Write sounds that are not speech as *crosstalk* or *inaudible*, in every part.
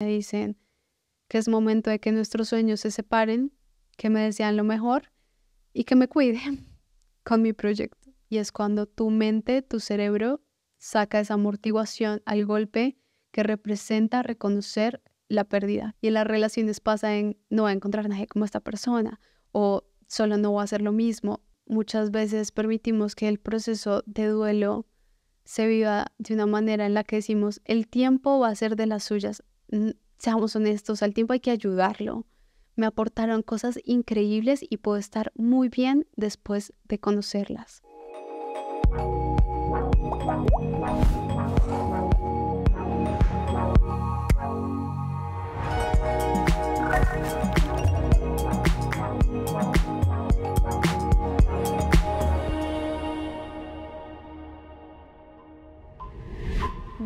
me dicen que es momento de que nuestros sueños se separen, que me desean lo mejor y que me cuiden *laughs* con mi proyecto. Y es cuando tu mente, tu cerebro, saca esa amortiguación al golpe que representa reconocer la pérdida. Y en las relaciones pasa en no voy a encontrar nadie como esta persona o solo no va a hacer lo mismo. Muchas veces permitimos que el proceso de duelo se viva de una manera en la que decimos el tiempo va a ser de las suyas, seamos honestos, al tiempo hay que ayudarlo. Me aportaron cosas increíbles y puedo estar muy bien después de conocerlas.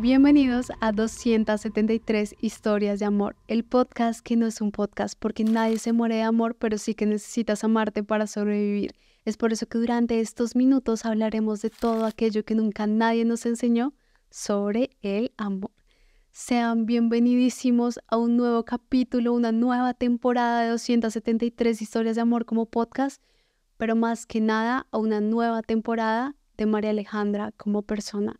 Bienvenidos a 273 historias de amor, el podcast que no es un podcast porque nadie se muere de amor, pero sí que necesitas amarte para sobrevivir. Es por eso que durante estos minutos hablaremos de todo aquello que nunca nadie nos enseñó sobre el amor. Sean bienvenidísimos a un nuevo capítulo, una nueva temporada de 273 historias de amor como podcast, pero más que nada a una nueva temporada de María Alejandra como persona.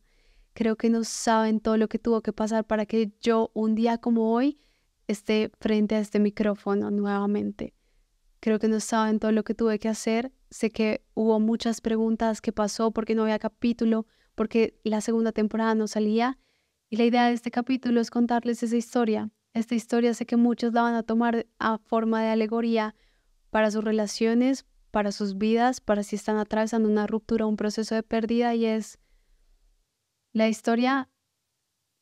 Creo que no saben todo lo que tuvo que pasar para que yo un día como hoy esté frente a este micrófono nuevamente. Creo que no saben todo lo que tuve que hacer. Sé que hubo muchas preguntas que pasó porque no había capítulo, porque la segunda temporada no salía. Y la idea de este capítulo es contarles esa historia. Esta historia sé que muchos la van a tomar a forma de alegoría para sus relaciones, para sus vidas, para si están atravesando una ruptura, un proceso de pérdida y es la historia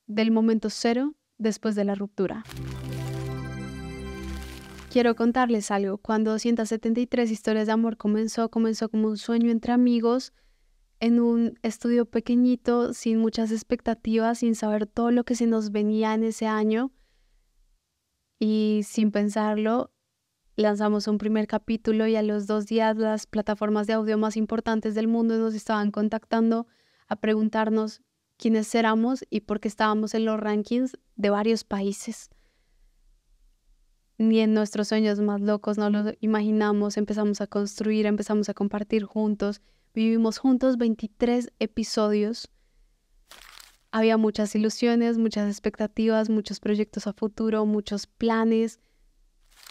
del momento cero después de la ruptura. Quiero contarles algo. Cuando 273 historias de amor comenzó, comenzó como un sueño entre amigos, en un estudio pequeñito, sin muchas expectativas, sin saber todo lo que se nos venía en ese año. Y sin pensarlo, lanzamos un primer capítulo y a los dos días las plataformas de audio más importantes del mundo nos estaban contactando a preguntarnos quiénes éramos y porque estábamos en los rankings de varios países. Ni en nuestros sueños más locos no lo imaginamos, empezamos a construir, empezamos a compartir juntos, vivimos juntos 23 episodios. Había muchas ilusiones, muchas expectativas, muchos proyectos a futuro, muchos planes,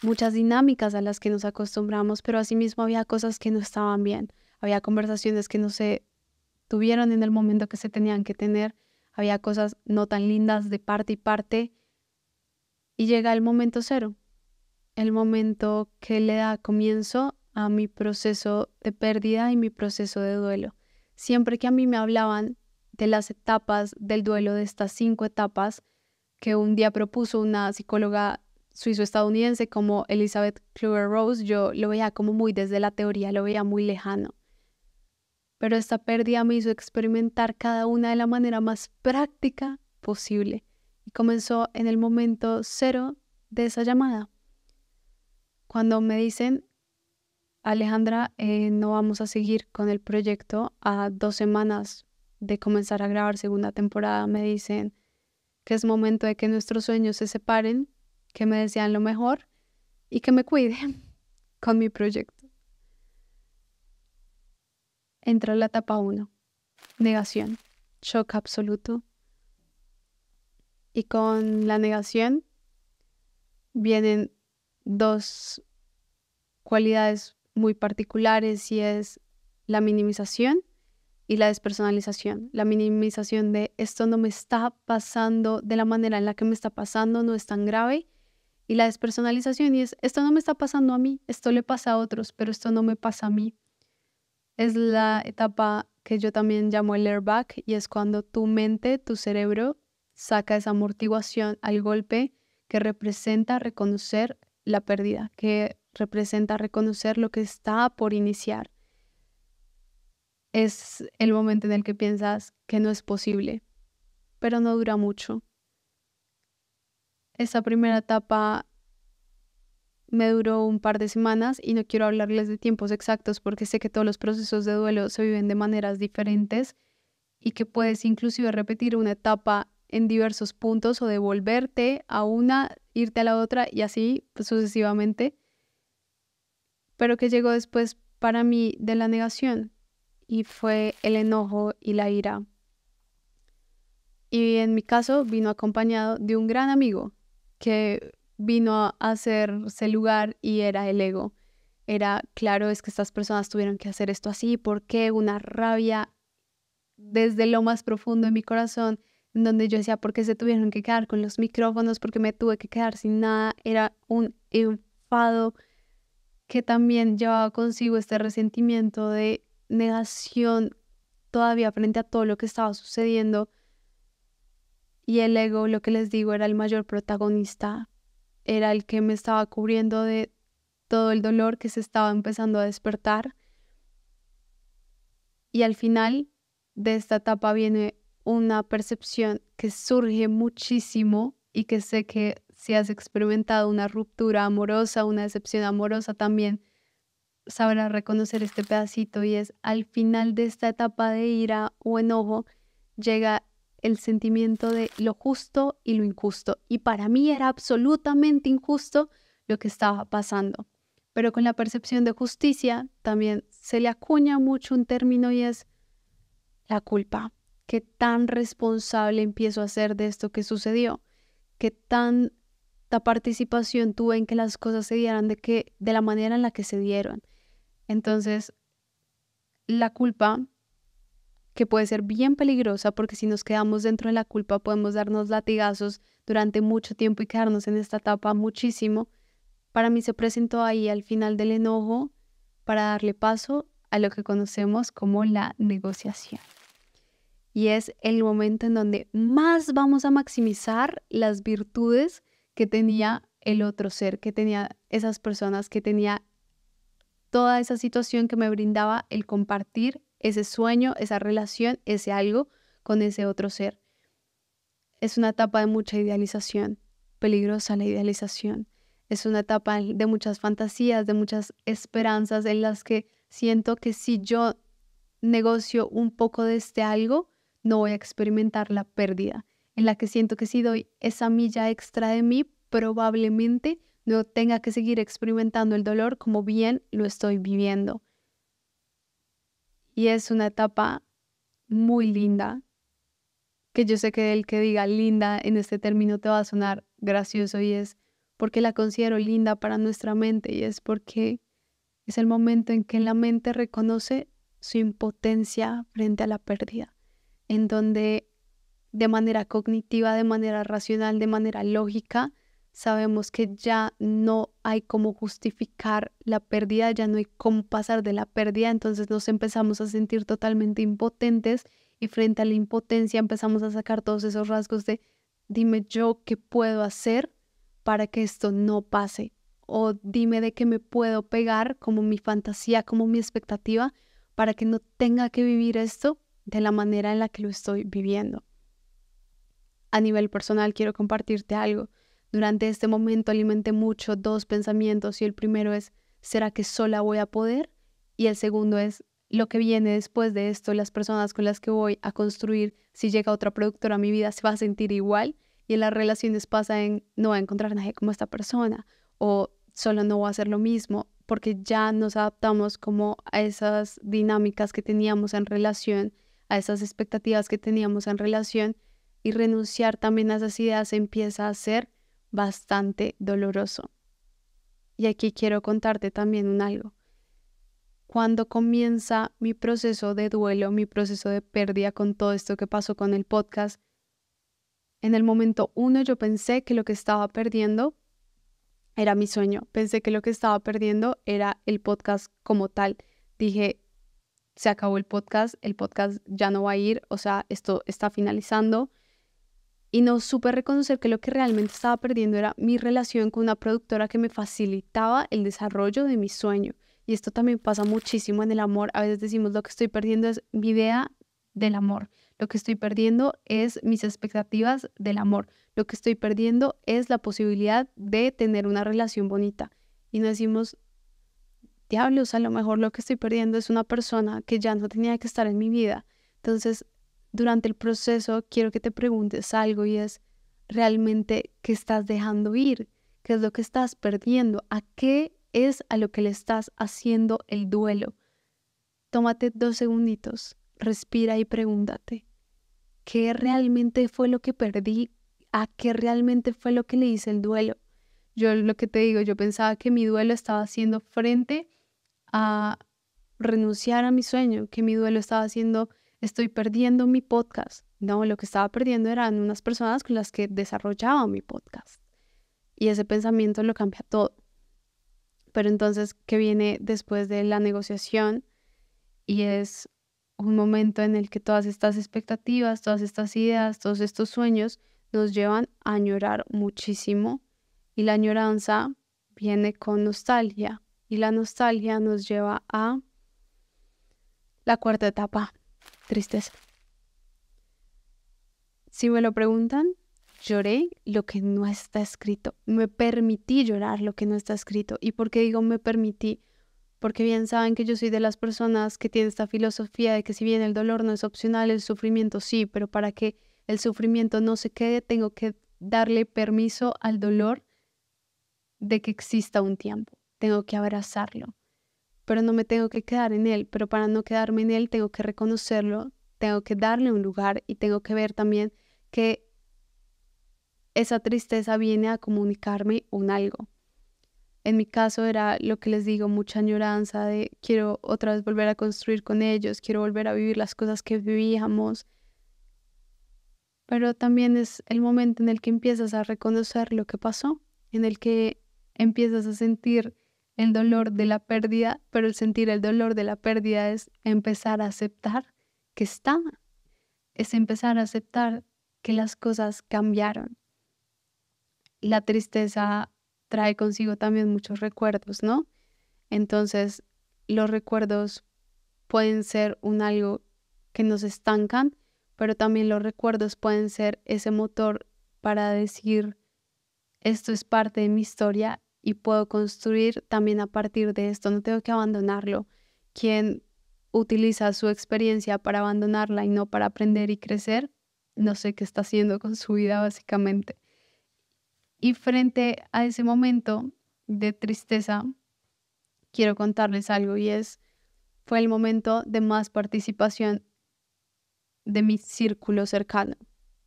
muchas dinámicas a las que nos acostumbramos, pero asimismo había cosas que no estaban bien, había conversaciones que no se tuvieron en el momento que se tenían que tener, había cosas no tan lindas de parte y parte, y llega el momento cero, el momento que le da comienzo a mi proceso de pérdida y mi proceso de duelo. Siempre que a mí me hablaban de las etapas del duelo, de estas cinco etapas que un día propuso una psicóloga suizo-estadounidense como Elizabeth Kluwer Rose, yo lo veía como muy desde la teoría, lo veía muy lejano pero esta pérdida me hizo experimentar cada una de la manera más práctica posible y comenzó en el momento cero de esa llamada. Cuando me dicen, Alejandra, eh, no vamos a seguir con el proyecto a dos semanas de comenzar a grabar segunda temporada, me dicen que es momento de que nuestros sueños se separen, que me desean lo mejor y que me cuiden *laughs* con mi proyecto. Entra la etapa 1. Negación. Shock absoluto. Y con la negación vienen dos cualidades muy particulares y es la minimización y la despersonalización. La minimización de esto no me está pasando de la manera en la que me está pasando, no es tan grave. Y la despersonalización y es esto no me está pasando a mí, esto le pasa a otros, pero esto no me pasa a mí es la etapa que yo también llamo el airbag y es cuando tu mente, tu cerebro, saca esa amortiguación al golpe que representa reconocer la pérdida, que representa reconocer lo que está por iniciar. Es el momento en el que piensas que no es posible, pero no dura mucho. Esa primera etapa me duró un par de semanas y no quiero hablarles de tiempos exactos porque sé que todos los procesos de duelo se viven de maneras diferentes y que puedes inclusive repetir una etapa en diversos puntos o devolverte a una, irte a la otra y así sucesivamente. Pero que llegó después para mí de la negación y fue el enojo y la ira. Y en mi caso vino acompañado de un gran amigo que vino a hacerse lugar y era el ego. Era, claro, es que estas personas tuvieron que hacer esto así, ¿por qué? Una rabia desde lo más profundo de mi corazón, donde yo decía, ¿por qué se tuvieron que quedar con los micrófonos? ¿Por qué me tuve que quedar sin nada? Era un enfado que también llevaba consigo este resentimiento de negación todavía frente a todo lo que estaba sucediendo. Y el ego, lo que les digo, era el mayor protagonista era el que me estaba cubriendo de todo el dolor que se estaba empezando a despertar. Y al final de esta etapa viene una percepción que surge muchísimo y que sé que si has experimentado una ruptura amorosa, una decepción amorosa también, sabrás reconocer este pedacito y es al final de esta etapa de ira o enojo llega el sentimiento de lo justo y lo injusto. Y para mí era absolutamente injusto lo que estaba pasando. Pero con la percepción de justicia también se le acuña mucho un término y es la culpa. ¿Qué tan responsable empiezo a ser de esto que sucedió? ¿Qué tanta participación tuve en que las cosas se dieran de, que, de la manera en la que se dieron? Entonces, la culpa que puede ser bien peligrosa porque si nos quedamos dentro de la culpa podemos darnos latigazos durante mucho tiempo y quedarnos en esta etapa muchísimo. Para mí se presentó ahí al final del enojo para darle paso a lo que conocemos como la negociación. Y es el momento en donde más vamos a maximizar las virtudes que tenía el otro ser, que tenía esas personas, que tenía toda esa situación que me brindaba el compartir ese sueño, esa relación, ese algo con ese otro ser. Es una etapa de mucha idealización, peligrosa la idealización. Es una etapa de muchas fantasías, de muchas esperanzas en las que siento que si yo negocio un poco de este algo, no voy a experimentar la pérdida, en la que siento que si doy esa milla extra de mí, probablemente no tenga que seguir experimentando el dolor como bien lo estoy viviendo. Y es una etapa muy linda, que yo sé que el que diga linda en este término te va a sonar gracioso y es porque la considero linda para nuestra mente y es porque es el momento en que la mente reconoce su impotencia frente a la pérdida, en donde de manera cognitiva, de manera racional, de manera lógica, sabemos que ya no hay cómo justificar la pérdida, ya no hay cómo pasar de la pérdida, entonces nos empezamos a sentir totalmente impotentes y frente a la impotencia empezamos a sacar todos esos rasgos de dime yo qué puedo hacer para que esto no pase o dime de qué me puedo pegar como mi fantasía, como mi expectativa para que no tenga que vivir esto de la manera en la que lo estoy viviendo. A nivel personal quiero compartirte algo durante este momento alimenté mucho dos pensamientos y el primero es, ¿será que sola voy a poder? Y el segundo es, lo que viene después de esto, las personas con las que voy a construir, si llega otra productora a mi vida, se va a sentir igual. Y en las relaciones pasa en, no voy a encontrar nadie como esta persona o solo no voy a hacer lo mismo porque ya nos adaptamos como a esas dinámicas que teníamos en relación, a esas expectativas que teníamos en relación y renunciar también a esas ideas empieza a ser bastante doloroso. Y aquí quiero contarte también un algo. Cuando comienza mi proceso de duelo, mi proceso de pérdida con todo esto que pasó con el podcast, en el momento uno yo pensé que lo que estaba perdiendo era mi sueño. Pensé que lo que estaba perdiendo era el podcast como tal. Dije, se acabó el podcast, el podcast ya no va a ir, o sea, esto está finalizando, y no supe reconocer que lo que realmente estaba perdiendo era mi relación con una productora que me facilitaba el desarrollo de mi sueño. Y esto también pasa muchísimo en el amor. A veces decimos lo que estoy perdiendo es mi idea del amor. Lo que estoy perdiendo es mis expectativas del amor. Lo que estoy perdiendo es la posibilidad de tener una relación bonita. Y nos decimos, diablos, a lo mejor lo que estoy perdiendo es una persona que ya no tenía que estar en mi vida. Entonces, durante el proceso quiero que te preguntes algo y es realmente qué estás dejando ir, qué es lo que estás perdiendo, a qué es a lo que le estás haciendo el duelo. Tómate dos segunditos, respira y pregúntate, ¿qué realmente fue lo que perdí? ¿A qué realmente fue lo que le hice el duelo? Yo lo que te digo, yo pensaba que mi duelo estaba haciendo frente a renunciar a mi sueño, que mi duelo estaba haciendo estoy perdiendo mi podcast. No, lo que estaba perdiendo eran unas personas con las que desarrollaba mi podcast. Y ese pensamiento lo cambia todo. Pero entonces, ¿qué viene después de la negociación? Y es un momento en el que todas estas expectativas, todas estas ideas, todos estos sueños nos llevan a añorar muchísimo. Y la añoranza viene con nostalgia. Y la nostalgia nos lleva a la cuarta etapa, tristeza. Si me lo preguntan, lloré lo que no está escrito. Me permití llorar lo que no está escrito. ¿Y por qué digo me permití? Porque bien saben que yo soy de las personas que tienen esta filosofía de que si bien el dolor no es opcional, el sufrimiento sí, pero para que el sufrimiento no se quede, tengo que darle permiso al dolor de que exista un tiempo. Tengo que abrazarlo pero no me tengo que quedar en él. Pero para no quedarme en él, tengo que reconocerlo, tengo que darle un lugar y tengo que ver también que esa tristeza viene a comunicarme un algo. En mi caso era lo que les digo, mucha añoranza de quiero otra vez volver a construir con ellos, quiero volver a vivir las cosas que vivíamos. Pero también es el momento en el que empiezas a reconocer lo que pasó, en el que empiezas a sentir el dolor de la pérdida, pero el sentir el dolor de la pérdida es empezar a aceptar que está, es empezar a aceptar que las cosas cambiaron. La tristeza trae consigo también muchos recuerdos, ¿no? Entonces, los recuerdos pueden ser un algo que nos estancan, pero también los recuerdos pueden ser ese motor para decir, esto es parte de mi historia y puedo construir también a partir de esto, no tengo que abandonarlo. Quien utiliza su experiencia para abandonarla y no para aprender y crecer, no sé qué está haciendo con su vida básicamente. Y frente a ese momento de tristeza, quiero contarles algo y es, fue el momento de más participación de mi círculo cercano.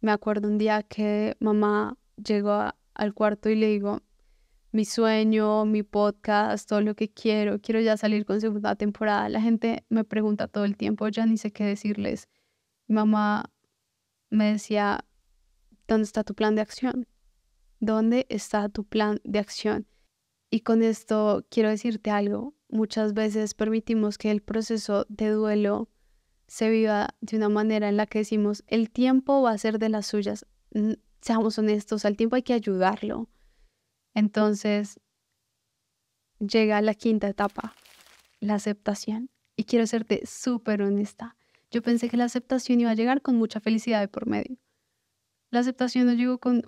Me acuerdo un día que mamá llegó al cuarto y le digo, mi sueño, mi podcast, todo lo que quiero. Quiero ya salir con segunda temporada. La gente me pregunta todo el tiempo, ya ni sé qué decirles. Mi mamá me decía, ¿dónde está tu plan de acción? ¿Dónde está tu plan de acción? Y con esto quiero decirte algo. Muchas veces permitimos que el proceso de duelo se viva de una manera en la que decimos, el tiempo va a ser de las suyas. Seamos honestos, al tiempo hay que ayudarlo entonces, llega la quinta etapa, la aceptación. Y quiero serte súper honesta. Yo pensé que la aceptación iba a llegar con mucha felicidad de por medio. La aceptación no llegó con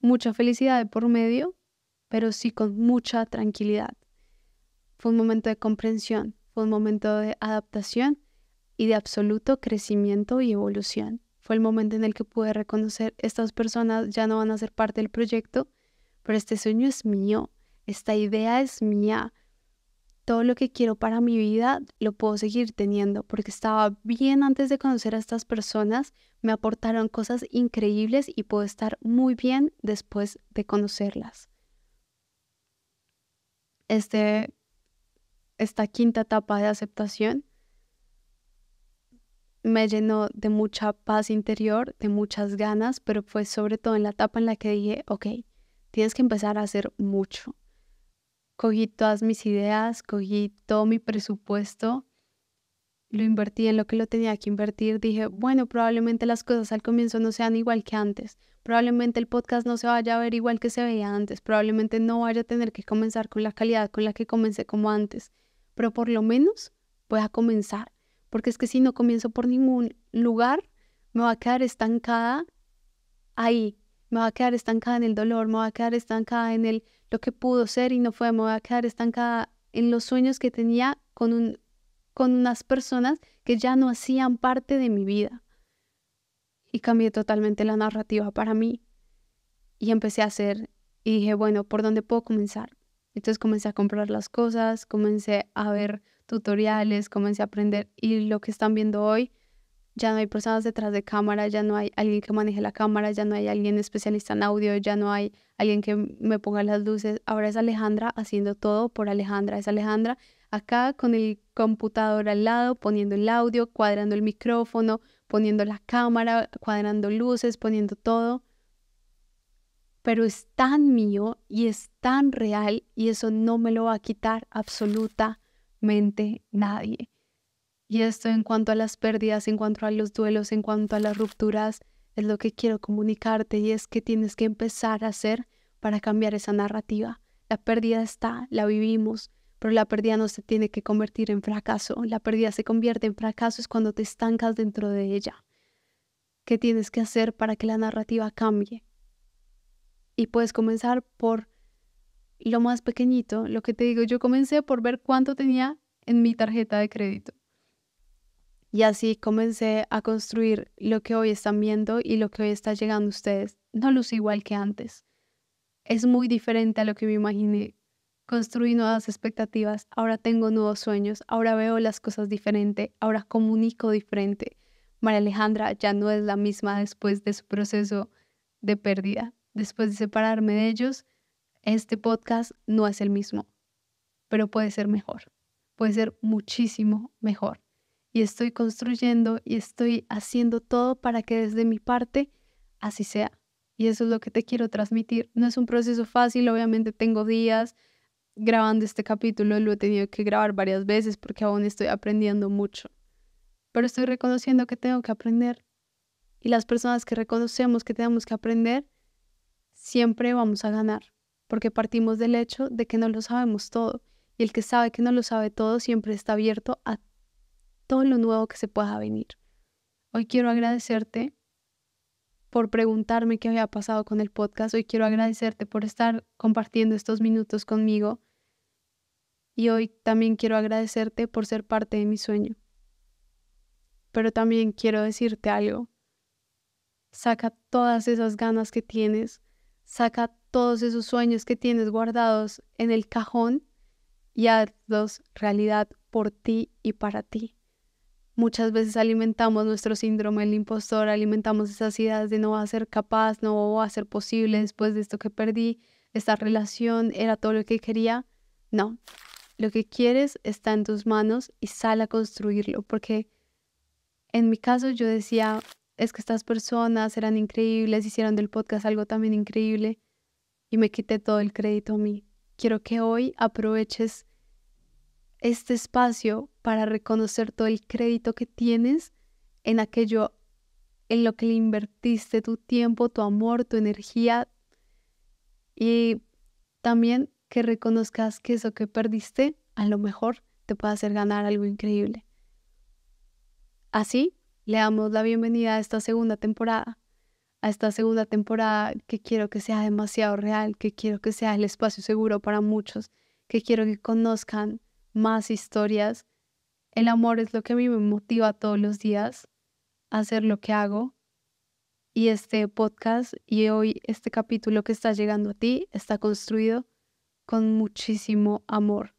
mucha felicidad de por medio, pero sí con mucha tranquilidad. Fue un momento de comprensión, fue un momento de adaptación y de absoluto crecimiento y evolución. Fue el momento en el que pude reconocer estas personas ya no van a ser parte del proyecto, pero este sueño es mío, esta idea es mía, todo lo que quiero para mi vida lo puedo seguir teniendo porque estaba bien antes de conocer a estas personas, me aportaron cosas increíbles y puedo estar muy bien después de conocerlas. Este, esta quinta etapa de aceptación me llenó de mucha paz interior, de muchas ganas, pero fue sobre todo en la etapa en la que dije, ok, Tienes que empezar a hacer mucho. Cogí todas mis ideas, cogí todo mi presupuesto, lo invertí en lo que lo tenía que invertir. Dije, bueno, probablemente las cosas al comienzo no sean igual que antes. Probablemente el podcast no se vaya a ver igual que se veía antes. Probablemente no vaya a tener que comenzar con la calidad con la que comencé como antes. Pero por lo menos voy a comenzar. Porque es que si no comienzo por ningún lugar, me va a quedar estancada ahí, me voy a quedar estancada en el dolor, me voy a quedar estancada en el, lo que pudo ser y no fue, me voy a quedar estancada en los sueños que tenía con, un, con unas personas que ya no hacían parte de mi vida. Y cambié totalmente la narrativa para mí. Y empecé a hacer, y dije, bueno, ¿por dónde puedo comenzar? Entonces comencé a comprar las cosas, comencé a ver tutoriales, comencé a aprender. Y lo que están viendo hoy ya no hay personas detrás de cámara, ya no hay alguien que maneje la cámara, ya no hay alguien especialista en audio, ya no hay alguien que me ponga las luces. Ahora es Alejandra haciendo todo por Alejandra, es Alejandra acá con el computador al lado, poniendo el audio, cuadrando el micrófono, poniendo la cámara, cuadrando luces, poniendo todo. Pero es tan mío y es tan real y eso no me lo va a quitar absolutamente nadie. Y esto en cuanto a las pérdidas, en cuanto a los duelos, en cuanto a las rupturas, es lo que quiero comunicarte y es que tienes que empezar a hacer para cambiar esa narrativa. La pérdida está, la vivimos, pero la pérdida no se tiene que convertir en fracaso. La pérdida se convierte en fracaso es cuando te estancas dentro de ella. ¿Qué tienes que hacer para que la narrativa cambie? Y puedes comenzar por lo más pequeñito, lo que te digo, yo comencé por ver cuánto tenía en mi tarjeta de crédito. Y así comencé a construir lo que hoy están viendo y lo que hoy está llegando a ustedes. No luce igual que antes. Es muy diferente a lo que me imaginé. Construí nuevas expectativas, ahora tengo nuevos sueños, ahora veo las cosas diferente, ahora comunico diferente. María Alejandra ya no es la misma después de su proceso de pérdida. Después de separarme de ellos, este podcast no es el mismo, pero puede ser mejor, puede ser muchísimo mejor y estoy construyendo y estoy haciendo todo para que desde mi parte así sea. Y eso es lo que te quiero transmitir. No es un proceso fácil, obviamente tengo días grabando este capítulo, lo he tenido que grabar varias veces porque aún estoy aprendiendo mucho. Pero estoy reconociendo que tengo que aprender. Y las personas que reconocemos que tenemos que aprender, siempre vamos a ganar, porque partimos del hecho de que no lo sabemos todo. Y el que sabe que no lo sabe todo siempre está abierto a todo lo nuevo que se pueda venir. Hoy quiero agradecerte por preguntarme qué había pasado con el podcast. Hoy quiero agradecerte por estar compartiendo estos minutos conmigo. Y hoy también quiero agradecerte por ser parte de mi sueño. Pero también quiero decirte algo. Saca todas esas ganas que tienes, saca todos esos sueños que tienes guardados en el cajón y hazlos realidad por ti y para ti. Muchas veces alimentamos nuestro síndrome del impostor, alimentamos esas ideas de no va a ser capaz, no va a ser posible después de esto que perdí, esta relación era todo lo que quería. No, lo que quieres está en tus manos y sal a construirlo, porque en mi caso yo decía, es que estas personas eran increíbles, hicieron del podcast algo también increíble y me quité todo el crédito a mí. Quiero que hoy aproveches este espacio para reconocer todo el crédito que tienes en aquello en lo que le invertiste tu tiempo, tu amor, tu energía y también que reconozcas que eso que perdiste a lo mejor te puede hacer ganar algo increíble. Así, le damos la bienvenida a esta segunda temporada, a esta segunda temporada que quiero que sea demasiado real, que quiero que sea el espacio seguro para muchos, que quiero que conozcan más historias. El amor es lo que a mí me motiva todos los días a hacer lo que hago. Y este podcast y hoy este capítulo que está llegando a ti está construido con muchísimo amor.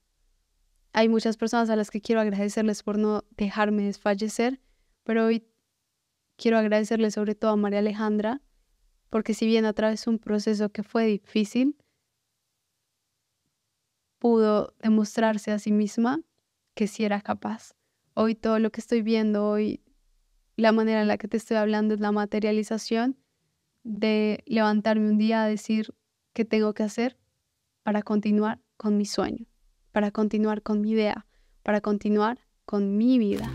Hay muchas personas a las que quiero agradecerles por no dejarme desfallecer, pero hoy quiero agradecerles sobre todo a María Alejandra, porque si bien atravesó un proceso que fue difícil, pudo demostrarse a sí misma que sí era capaz. Hoy todo lo que estoy viendo, hoy la manera en la que te estoy hablando es la materialización de levantarme un día a decir qué tengo que hacer para continuar con mi sueño, para continuar con mi idea, para continuar con mi vida.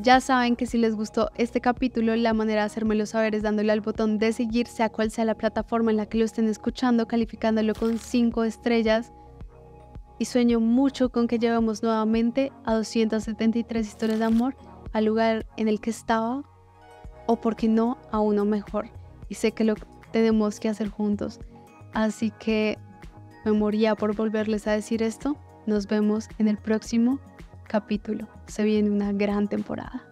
Ya saben que si les gustó este capítulo, la manera de hacérmelo saber es dándole al botón de seguir, sea cual sea la plataforma en la que lo estén escuchando, calificándolo con 5 estrellas. Y sueño mucho con que llevemos nuevamente a 273 historias de amor al lugar en el que estaba o, porque no, a uno mejor. Y sé que lo tenemos que hacer juntos. Así que me moría por volverles a decir esto. Nos vemos en el próximo capítulo. Se viene una gran temporada.